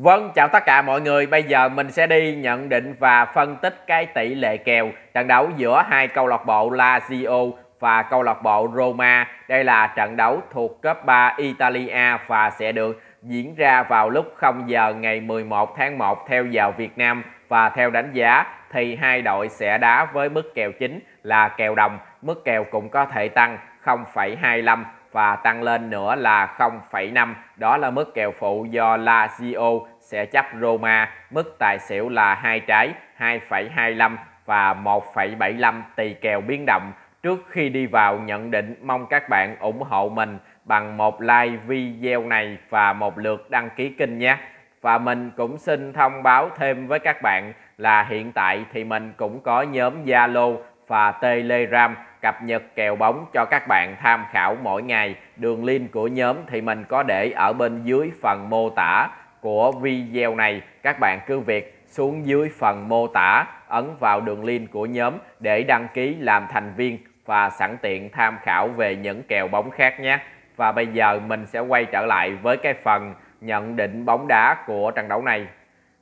Vâng, chào tất cả mọi người. Bây giờ mình sẽ đi nhận định và phân tích cái tỷ lệ kèo trận đấu giữa hai câu lạc bộ Lazio và câu lạc bộ Roma. Đây là trận đấu thuộc cấp 3 Italia và sẽ được diễn ra vào lúc 0 giờ ngày 11 tháng 1 theo giờ Việt Nam và theo đánh giá thì hai đội sẽ đá với mức kèo chính là kèo đồng, mức kèo cũng có thể tăng 0,25 và tăng lên nữa là 0,5 đó là mức kèo phụ do Lazio sẽ chấp Roma mức tài xỉu là hai trái 2,25 và 1,75 tùy kèo biến động trước khi đi vào nhận định mong các bạn ủng hộ mình bằng một like video này và một lượt đăng ký kênh nhé và mình cũng xin thông báo thêm với các bạn là hiện tại thì mình cũng có nhóm Zalo và Telegram cập nhật kèo bóng cho các bạn tham khảo mỗi ngày. Đường link của nhóm thì mình có để ở bên dưới phần mô tả của video này. Các bạn cứ việc xuống dưới phần mô tả, ấn vào đường link của nhóm để đăng ký làm thành viên và sẵn tiện tham khảo về những kèo bóng khác nhé. Và bây giờ mình sẽ quay trở lại với cái phần nhận định bóng đá của trận đấu này.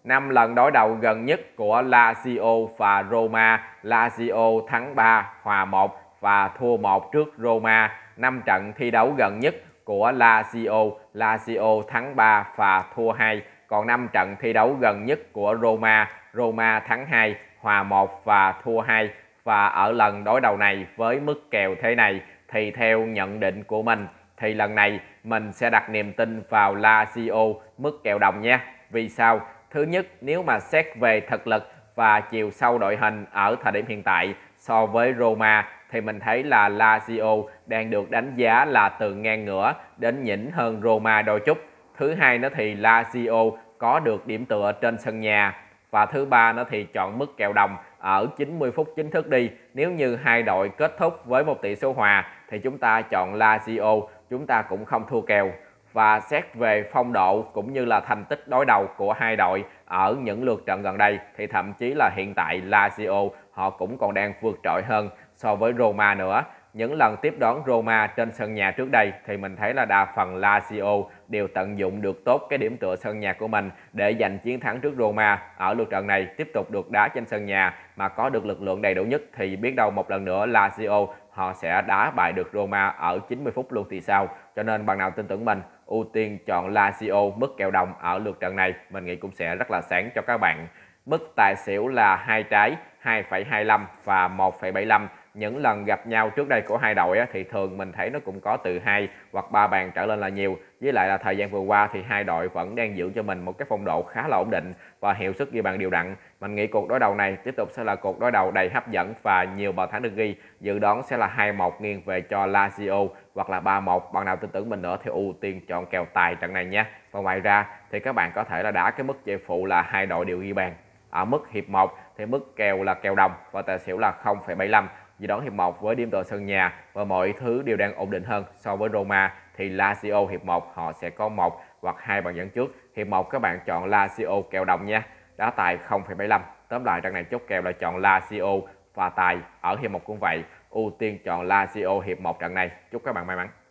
Năm lần đối đầu gần nhất của Lazio và Roma, Lazio thắng 3, hòa 1, và thua một trước Roma 5 trận thi đấu gần nhất của Lazio. Lazio thắng 3 và thua 2. Còn 5 trận thi đấu gần nhất của Roma, Roma thắng 2, hòa 1 và thua 2. Và ở lần đối đầu này với mức kèo thế này thì theo nhận định của mình thì lần này mình sẽ đặt niềm tin vào Lazio mức kèo đồng nha. Vì sao? Thứ nhất, nếu mà xét về thực lực và chiều sâu đội hình ở thời điểm hiện tại so với Roma thì mình thấy là Lazio đang được đánh giá là từ ngang ngửa đến nhỉnh hơn Roma đôi chút. Thứ hai nữa thì Lazio có được điểm tựa trên sân nhà và thứ ba nó thì chọn mức kèo đồng ở 90 phút chính thức đi. Nếu như hai đội kết thúc với một tỷ số hòa thì chúng ta chọn Lazio, chúng ta cũng không thua kèo và xét về phong độ cũng như là thành tích đối đầu của hai đội ở những lượt trận gần đây thì thậm chí là hiện tại Lazio họ cũng còn đang vượt trội hơn so với Roma nữa. Những lần tiếp đón Roma trên sân nhà trước đây thì mình thấy là đa phần Lazio đều tận dụng được tốt cái điểm tựa sân nhà của mình để giành chiến thắng trước Roma ở lượt trận này tiếp tục được đá trên sân nhà mà có được lực lượng đầy đủ nhất thì biết đâu một lần nữa Lazio họ sẽ đá bại được Roma ở 90 phút luôn thì sao cho nên bạn nào tin tưởng mình ưu tiên chọn Lazio mức kèo đồng ở lượt trận này mình nghĩ cũng sẽ rất là sáng cho các bạn mức tài xỉu là hai trái 2,25 và 1,75 những lần gặp nhau trước đây của hai đội thì thường mình thấy nó cũng có từ hai hoặc ba bàn trở lên là nhiều với lại là thời gian vừa qua thì hai đội vẫn đang giữ cho mình một cái phong độ khá là ổn định và hiệu suất ghi bàn đều đặn mình nghĩ cuộc đối đầu này tiếp tục sẽ là cuộc đối đầu đầy hấp dẫn và nhiều bàn thắng được ghi dự đoán sẽ là 2-1 nghiêng về cho Lazio hoặc là 3-1 bạn nào tin tưởng mình nữa thì ưu tiên chọn kèo tài trận này nhé và ngoài ra thì các bạn có thể là đá cái mức chơi phụ là hai đội đều ghi bàn ở mức hiệp 1 thì mức kèo là kèo đồng và tài xỉu là 0,75 dự đoán hiệp 1 với điểm tựa sân nhà và mọi thứ đều đang ổn định hơn so với Roma thì Lazio hiệp 1 họ sẽ có một hoặc hai bàn dẫn trước. Hiệp 1 các bạn chọn Lazio kèo đồng nha, đá tài 0,75. Tóm lại trận này chốt kèo là chọn Lazio và tài ở hiệp 1 cũng vậy. Ưu tiên chọn Lazio hiệp 1 trận này. Chúc các bạn may mắn.